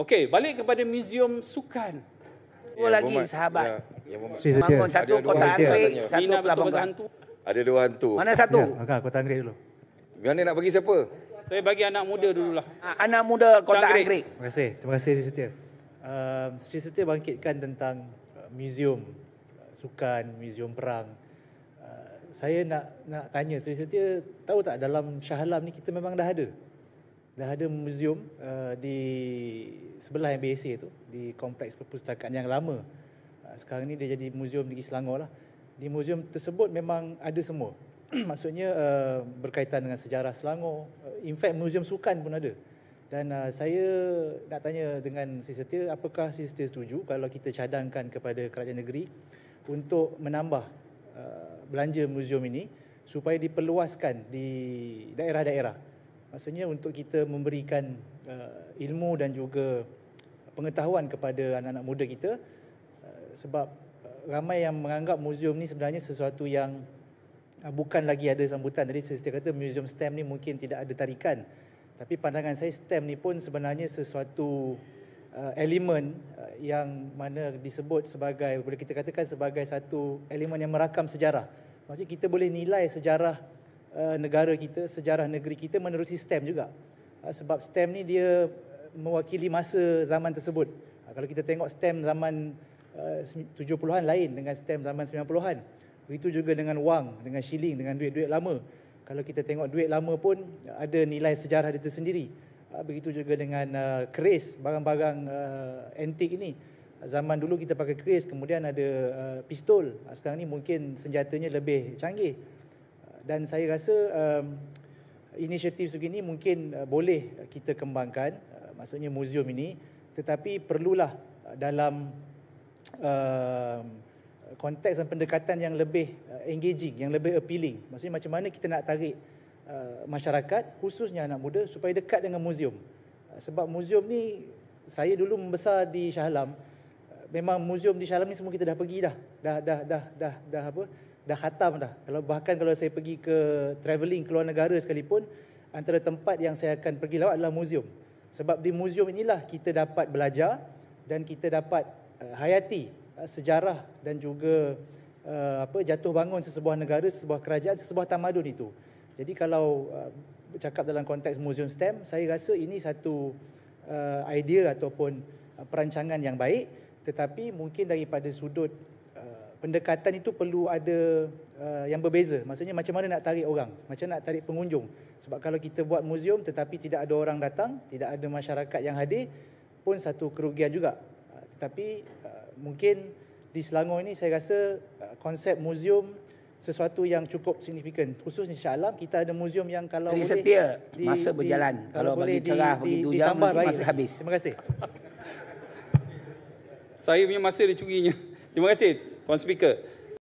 Okey, balik kepada Museum sukan. Dua ya, lagi sahabat. Ya, ya, Bangun satu kota Andrik, satu pelabang hantu. Ada dua hantu. Mana satu? Ya, okay, kota Andrik dulu. Mana nak bagi siapa? Saya bagi anak muda dululah. Ah, anak muda kota Andrik. Terima kasih. Terima kasih Sri Setia. Uh, Sri Setia bangkitkan tentang uh, Museum uh, sukan, Museum perang. Uh, saya nak nak tanya Sri Setia, tahu tak dalam Shah Alam ni kita memang dah ada? dah ada museum uh, di sebelah MBSA tu di kompleks perpustakaan yang lama uh, sekarang ni dia jadi museum di Selangor lah di museum tersebut memang ada semua maksudnya uh, berkaitan dengan sejarah Selangor uh, in fact muzium sukan pun ada dan uh, saya nak tanya dengan sister apakah sister setuju kalau kita cadangkan kepada kerajaan negeri untuk menambah uh, belanja museum ini supaya diperluaskan di daerah-daerah maksudnya untuk kita memberikan uh, ilmu dan juga pengetahuan kepada anak-anak muda kita uh, sebab uh, ramai yang menganggap muzium ni sebenarnya sesuatu yang uh, bukan lagi ada sambutan jadi saya kata muzium stem ni mungkin tidak ada tarikan tapi pandangan saya stem ni pun sebenarnya sesuatu uh, elemen uh, yang mana disebut sebagai boleh kita katakan sebagai satu elemen yang merakam sejarah maksudnya kita boleh nilai sejarah Eh, negara kita, sejarah negeri kita menerusi stem juga. Eh, sebab stem ni dia mewakili masa zaman tersebut. Eh, kalau kita tengok stem zaman 70-an lain dengan stem zaman 90-an. Begitu juga dengan wang, dengan shilling, dengan duit-duit lama. Kalau kita tengok duit lama pun ada nilai sejarah dia tersendiri. Begitu juga dengan keris, barang-barang antik ini. Zaman dulu kita pakai keris, kemudian ada pistol. Sekarang ni mungkin senjatanya lebih canggih dan saya rasa um, inisiatif sebegini mungkin uh, boleh kita kembangkan uh, maksudnya museum ini tetapi perlulah uh, dalam uh, konteks dan pendekatan yang lebih uh, engaging yang lebih appealing maksudnya macam mana kita nak tarik uh, masyarakat khususnya anak muda supaya dekat dengan museum. uh, sebab museum ni saya dulu membesar di Shah Alam uh, memang museum di Shah Alam ni semua kita dah pergi dah dah dah dah, dah, dah apa dah khatam dah. Kalau bahkan kalau saya pergi ke travelling keluar negara sekalipun, antara tempat yang saya akan pergi lawat adalah muzium. Sebab di muzium inilah kita dapat belajar dan kita dapat uh, hayati uh, sejarah dan juga uh, apa jatuh bangun sesebuah negara, sesebuah kerajaan, sesebuah tamadun itu. Jadi kalau uh, cakap dalam konteks muzium STEM, saya rasa ini satu uh, idea ataupun uh, perancangan yang baik tetapi mungkin daripada sudut pendekatan itu perlu ada uh, yang berbeza. Maksudnya macam mana nak tarik orang, macam mana nak tarik pengunjung. Sebab kalau kita buat muzium tetapi tidak ada orang datang, tidak ada masyarakat yang hadir pun satu kerugian juga. Uh, tetapi uh, mungkin di Selangor ini saya rasa uh, konsep muzium sesuatu yang cukup signifikan. Khususnya Shah Alam, kita ada muzium yang kalau Jadi boleh... setia di, masa berjalan. Di, kalau, bagi boleh cerah di, begitu di, jam, masa baik. habis. Terima kasih. saya punya masa dicurinya. Terima kasih. One Speaker,